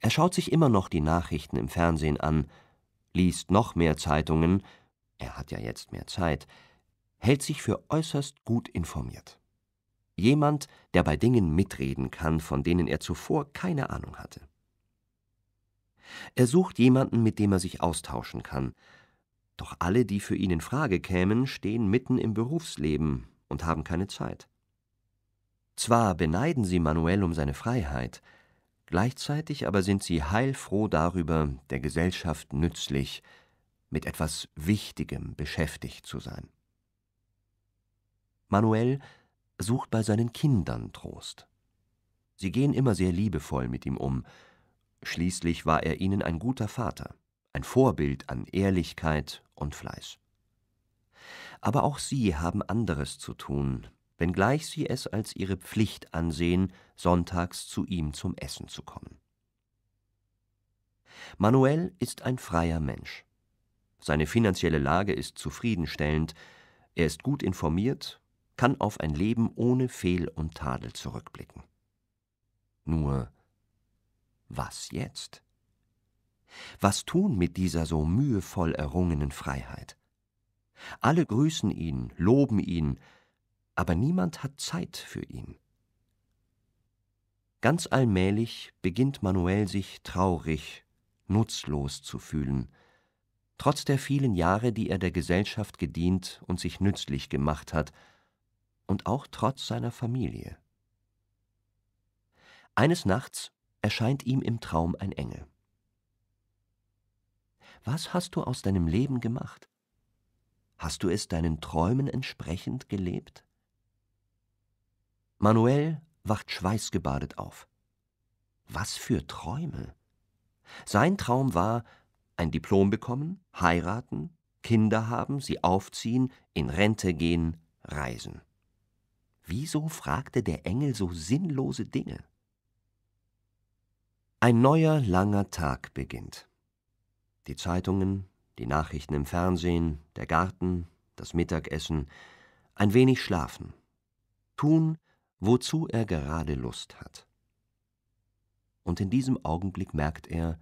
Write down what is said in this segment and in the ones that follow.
Er schaut sich immer noch die Nachrichten im Fernsehen an, liest noch mehr Zeitungen, er hat ja jetzt mehr Zeit, hält sich für äußerst gut informiert. Jemand, der bei Dingen mitreden kann, von denen er zuvor keine Ahnung hatte. Er sucht jemanden, mit dem er sich austauschen kann. Doch alle, die für ihn in Frage kämen, stehen mitten im Berufsleben und haben keine Zeit. Zwar beneiden sie Manuel um seine Freiheit, Gleichzeitig aber sind sie heilfroh darüber, der Gesellschaft nützlich, mit etwas Wichtigem beschäftigt zu sein. Manuel sucht bei seinen Kindern Trost. Sie gehen immer sehr liebevoll mit ihm um. Schließlich war er ihnen ein guter Vater, ein Vorbild an Ehrlichkeit und Fleiß. Aber auch sie haben anderes zu tun, wenngleich sie es als ihre Pflicht ansehen, sonntags zu ihm zum Essen zu kommen. Manuel ist ein freier Mensch. Seine finanzielle Lage ist zufriedenstellend, er ist gut informiert, kann auf ein Leben ohne Fehl und Tadel zurückblicken. Nur was jetzt? Was tun mit dieser so mühevoll errungenen Freiheit? Alle grüßen ihn, loben ihn, aber niemand hat Zeit für ihn. Ganz allmählich beginnt Manuel sich traurig, nutzlos zu fühlen, trotz der vielen Jahre, die er der Gesellschaft gedient und sich nützlich gemacht hat, und auch trotz seiner Familie. Eines Nachts erscheint ihm im Traum ein Engel. Was hast du aus deinem Leben gemacht? Hast du es deinen Träumen entsprechend gelebt? Manuel wacht schweißgebadet auf. Was für Träume! Sein Traum war, ein Diplom bekommen, heiraten, Kinder haben, sie aufziehen, in Rente gehen, reisen. Wieso fragte der Engel so sinnlose Dinge? Ein neuer langer Tag beginnt. Die Zeitungen, die Nachrichten im Fernsehen, der Garten, das Mittagessen, ein wenig schlafen. Tun, wozu er gerade Lust hat. Und in diesem Augenblick merkt er,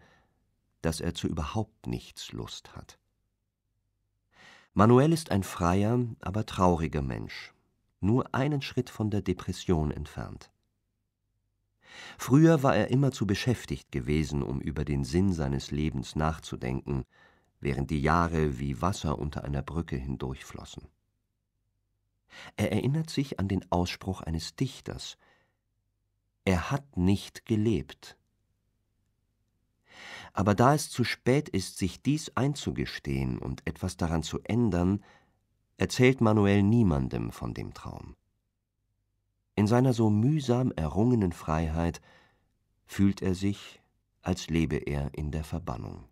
dass er zu überhaupt nichts Lust hat. Manuel ist ein freier, aber trauriger Mensch, nur einen Schritt von der Depression entfernt. Früher war er immer zu beschäftigt gewesen, um über den Sinn seines Lebens nachzudenken, während die Jahre wie Wasser unter einer Brücke hindurchflossen. Er erinnert sich an den Ausspruch eines Dichters Er hat nicht gelebt. Aber da es zu spät ist, sich dies einzugestehen und etwas daran zu ändern, erzählt Manuel niemandem von dem Traum. In seiner so mühsam errungenen Freiheit fühlt er sich, als lebe er in der Verbannung.